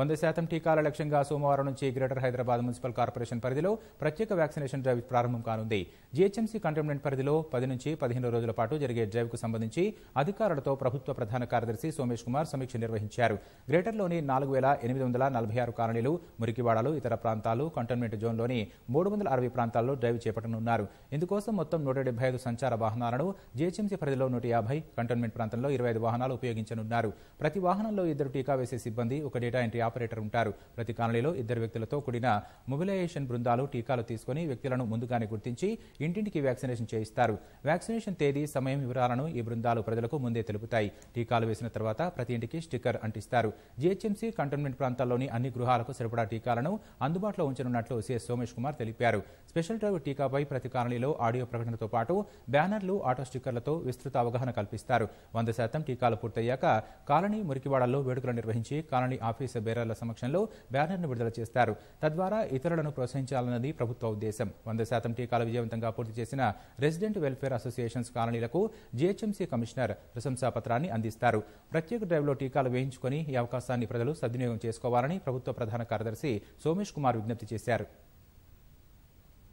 వంద శాతం టీకాల లక్ష్యంగా సోమవారం నుంచి గ్రేటర్ హైదరాబాద్ మున్సిపల్ కార్పొరేషన్ పరిధిలో ప్రత్యేక వ్యాక్సినేషన్ డ్రైవ్ ప్రారంభం కానుంది జీహెచ్ఎంసీ కంటైన్మెంట్ పరిధిలో పది నుంచి పదిహేను రోజుల పాటు జరిగే డ్రైవ్ కు సంబంధించి అధికారులతో ప్రభుత్వ ప్రధాన కార్యదర్శి సోమేష్ కుమార్ సమీక్ష నిర్వహించారు గ్రేటర్లోని నాలుగు వేల ఎనిమిది వందల నలభై ఆరు కాలనీలు మురికివాడలు ఇతర ప్రాంతాలు కంటోన్మెంట్ జోన్లోని మూడు వందల అరవై ప్రాంతాల్లో డ్రైవ్ చేపట్టనున్నారు ఇందుకోసం మొత్తం నూట డెబ్బై ఐదు సంచార వాహనాలను జీహెచ్ఎంసీ పరిధిలో నూట యాభై కంటోన్మెంట్ ప్రాంతంలో ఇరవై ఐదు వాహనాలు ఉపయోగించనున్నారు ప్రతి వాహనంలో ఇద్దరు టీకా వేసే సిబ్బంది ఒక డేటా ఎంట్రీ ఆపరేటర్ ఉంటారు ప్రతి కాలనీలో ఇద్దరు వ్యక్తులతో కూడిన మొబిలైజేషన్ బృందాలు టీకాలు తీసుకుని వ్యక్తులను ముందుగానే గుర్తించి ఇంటింటికి వ్యాక్సినేషన్ చేయిస్తారు వ్యాక్సినేషన్ తేదీ సమయం వివరాలను ఈ బృందాలు ప్రజలకు ముందే తెలుపుతాయి టీకాలు వేసిన తర్వాత ప్రతి ఇంటికి స్టిక్కర్ అంటిస్తారు జీహెచ్ఎంసీ కంటోన్మెంట్ ప్రాంతాల్లోని అన్ని గృహాలకు సరిపడా టీకాలను అందుబాటులో ఉంచనున్నట్లు సీఎస్ సోమేష్ కుమార్ తెలిపారు స్పెషల్ డ్రైవ్ టీకాపై ప్రతి కాలనీలో ఆడియో ప్రకటనతో పాటు బ్యానర్లు ఆటో స్టిక్కర్లతో విస్తృత అవగాహన కల్పిస్తారు వంద శాతం టీకాలు పూర్తయ్యాక కాలనీ మురికివాడల్లో వేడుకలు నిర్వహించి కాలనీ ఆఫీసు బేరాల సమక్షంలో బ్యానర్ను విడుదల చేస్తారు తద్వారా ఇతరులను ప్రోత్సహించాలన్నది ప్రభుత్వ ఉద్దేశం వంద శాతం టీకాలు విజయవంతంగా పూర్తి చేసిన రెసిడెంట్ వెల్ఫేర్ అసోసియేషన్స్ కాలనీలకు జీహెచ్ఎంసీ కమిషనర్ ప్రశంసాపత్రాన్ని అందిస్తారు ప్రత్యేక డ్రైవ్లో టీకాలు వేయించుకుని ఈ అవకాశాన్ని ప్రజలు సద్వినియోగం చేసుకోవాలని ప్రభుత్వ ప్రధాన కార్యదర్శి సోమేష్ కుమార్ విజ్ఞప్తి చేశారు